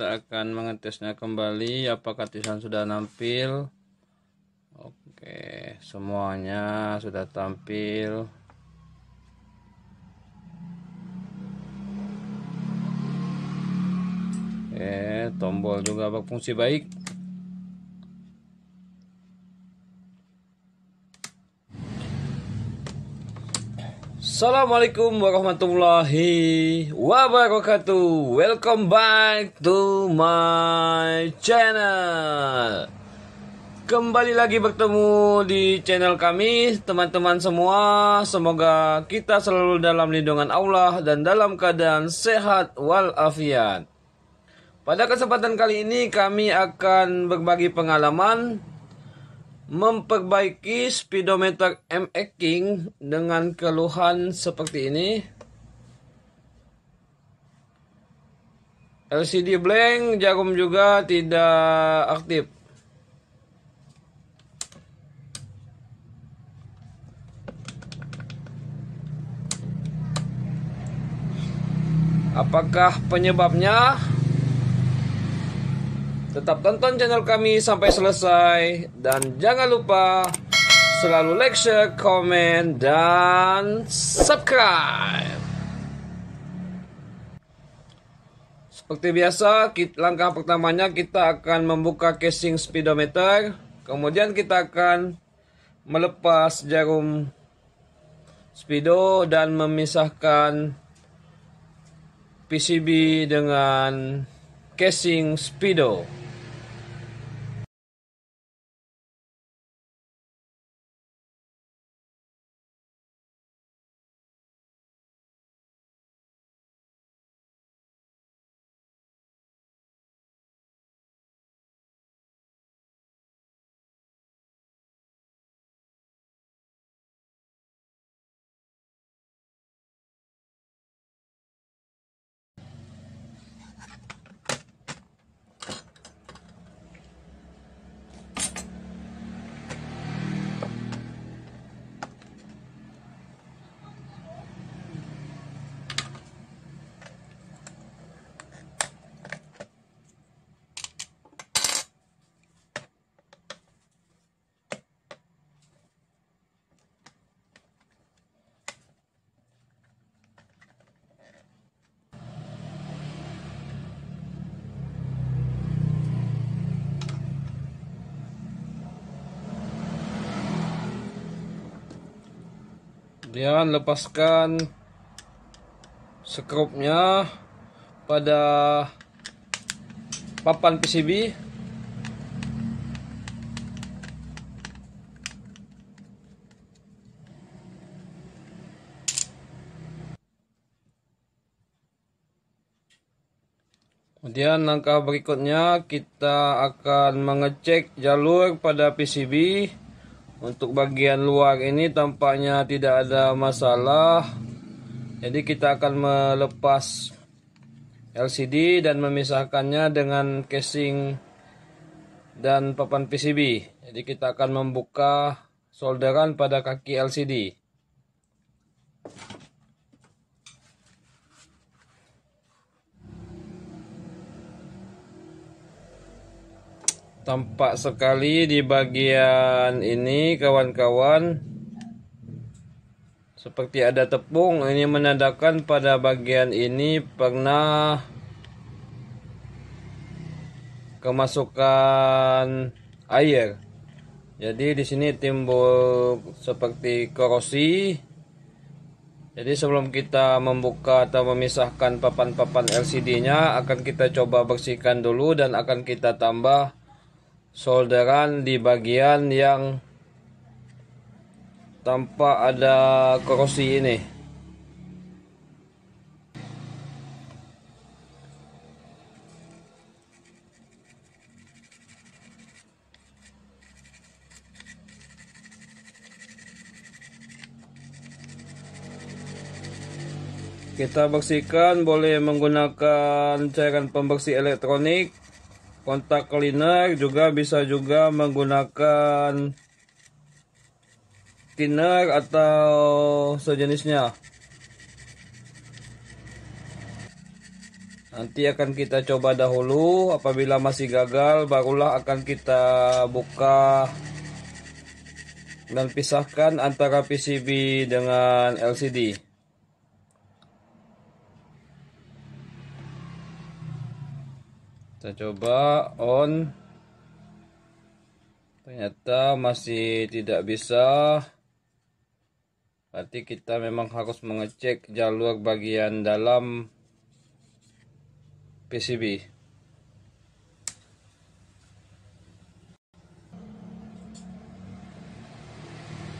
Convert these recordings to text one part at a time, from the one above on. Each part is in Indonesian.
kita akan mengetesnya kembali apakah tulisan sudah nampil oke semuanya sudah tampil oke tombol juga berfungsi baik Assalamualaikum warahmatullahi wabarakatuh Welcome back to my channel Kembali lagi bertemu di channel kami Teman-teman semua Semoga kita selalu dalam lindungan Allah Dan dalam keadaan sehat walafiat Pada kesempatan kali ini kami akan berbagi pengalaman memperbaiki speedometer MX King dengan keluhan seperti ini. LCD blank, jarum juga tidak aktif. Apakah penyebabnya? Tetap tonton channel kami sampai selesai dan jangan lupa selalu like, share, komen dan subscribe. Seperti biasa, langkah pertamanya kita akan membuka casing speedometer, kemudian kita akan melepas jarum speedo dan memisahkan PCB dengan Casing Speedo kemudian lepaskan skrupnya pada papan PCB Kemudian langkah berikutnya kita akan mengecek jalur pada PCB untuk bagian luar ini tampaknya tidak ada masalah. Jadi kita akan melepas LCD dan memisahkannya dengan casing dan papan PCB. Jadi kita akan membuka solderan pada kaki LCD. tampak sekali di bagian ini kawan-kawan seperti ada tepung ini menandakan pada bagian ini pernah kemasukan air jadi di sini timbul seperti korosi jadi sebelum kita membuka atau memisahkan papan-papan LCD nya akan kita coba bersihkan dulu dan akan kita tambah solderan di bagian yang tanpa ada korosi ini kita bersihkan boleh menggunakan cairan pembersih elektronik kontak cleaner juga bisa juga menggunakan thinner atau sejenisnya nanti akan kita coba dahulu apabila masih gagal barulah akan kita buka dan pisahkan antara PCB dengan LCD kita coba on ternyata masih tidak bisa berarti kita memang harus mengecek jalur bagian dalam PCB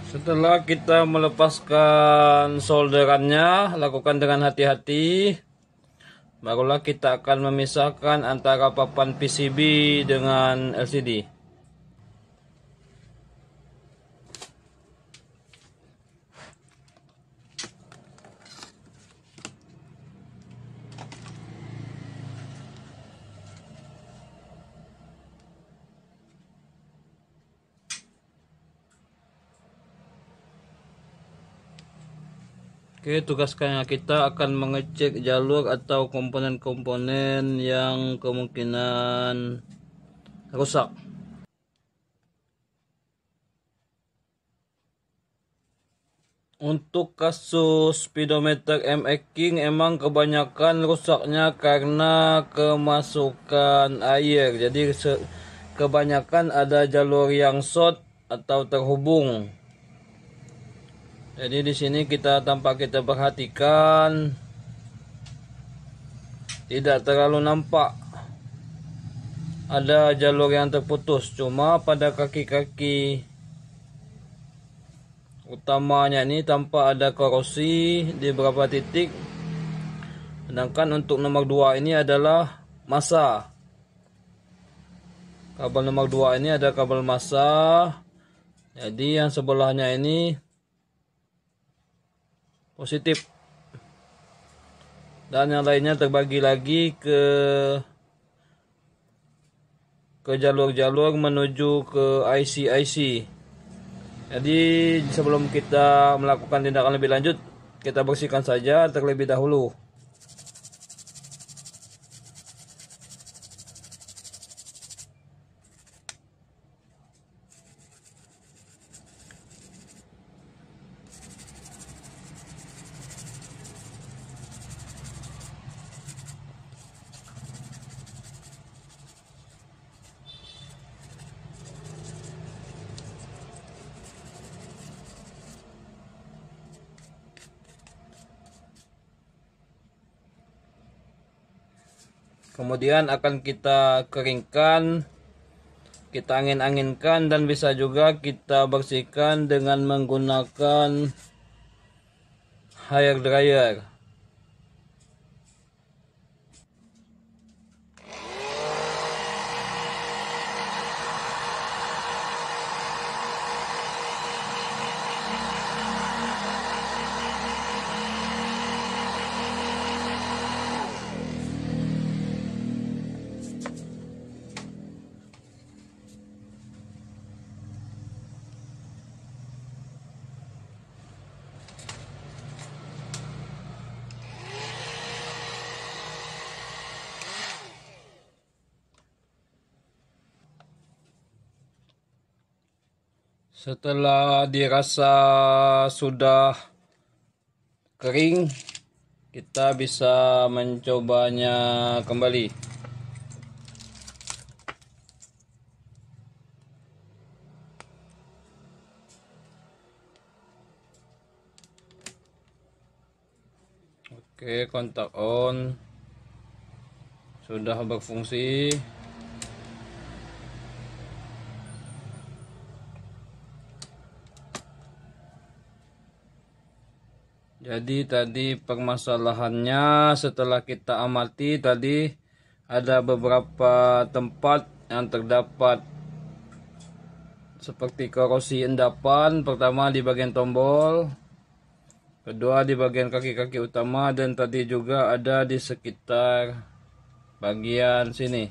setelah kita melepaskan solderannya lakukan dengan hati-hati Barulah kita akan memisahkan antara papan PCB dengan LCD. Oke, tugas kita akan mengecek jalur atau komponen-komponen yang kemungkinan rusak. Untuk kasus speedometer MX King emang kebanyakan rusaknya karena kemasukan air. Jadi kebanyakan ada jalur yang short atau terhubung. Jadi di sini kita tampak kita perhatikan tidak terlalu nampak ada jalur yang terputus cuma pada kaki-kaki utamanya ini tampak ada korosi di beberapa titik sedangkan untuk nomor 2 ini adalah masa kabel nomor 2 ini ada kabel masa jadi yang sebelahnya ini positif dan yang lainnya terbagi lagi ke ke jalur-jalur menuju ke IC IC. Jadi sebelum kita melakukan tindakan lebih lanjut, kita bersihkan saja terlebih dahulu. kemudian akan kita keringkan kita angin-anginkan dan bisa juga kita bersihkan dengan menggunakan hair dryer Setelah dirasa sudah kering, kita bisa mencobanya kembali. Oke, kontak on sudah berfungsi. Jadi tadi permasalahannya setelah kita amati tadi ada beberapa tempat yang terdapat seperti korosi endapan pertama di bagian tombol kedua di bagian kaki-kaki utama dan tadi juga ada di sekitar bagian sini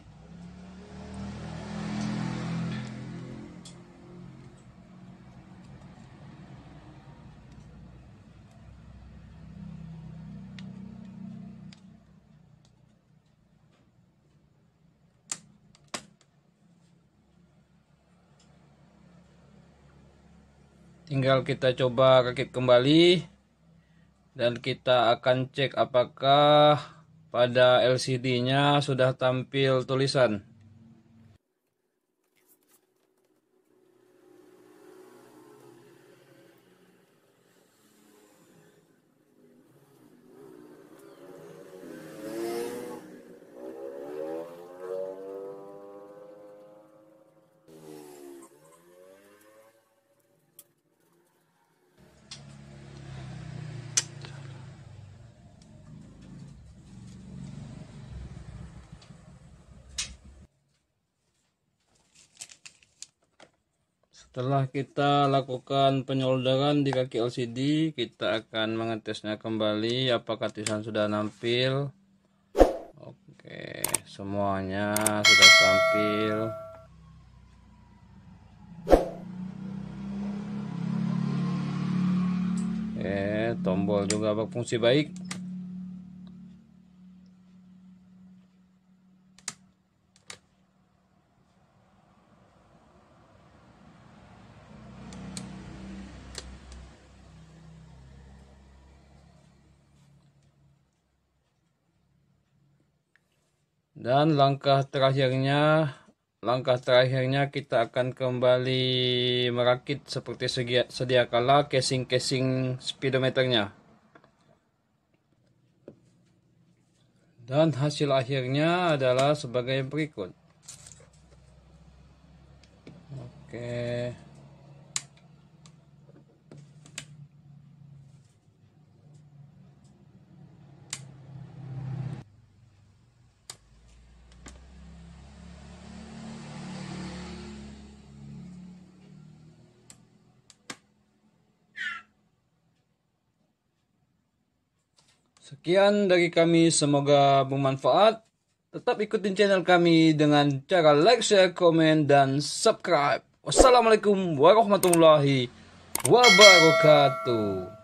tinggal kita coba rakit kembali dan kita akan cek apakah pada LCD nya sudah tampil tulisan setelah kita lakukan penyolderan di kaki LCD kita akan mengetesnya kembali apakah tulisan sudah nampil oke semuanya sudah tampil oke tombol juga berfungsi baik dan langkah terakhirnya langkah terakhirnya kita akan kembali merakit seperti sedia, kala casing-casing speedometernya dan hasil akhirnya adalah sebagai berikut oke okay. Sekian dari kami, semoga bermanfaat. Tetap ikutin channel kami dengan cara like, share, komen, dan subscribe. Wassalamualaikum warahmatullahi wabarakatuh.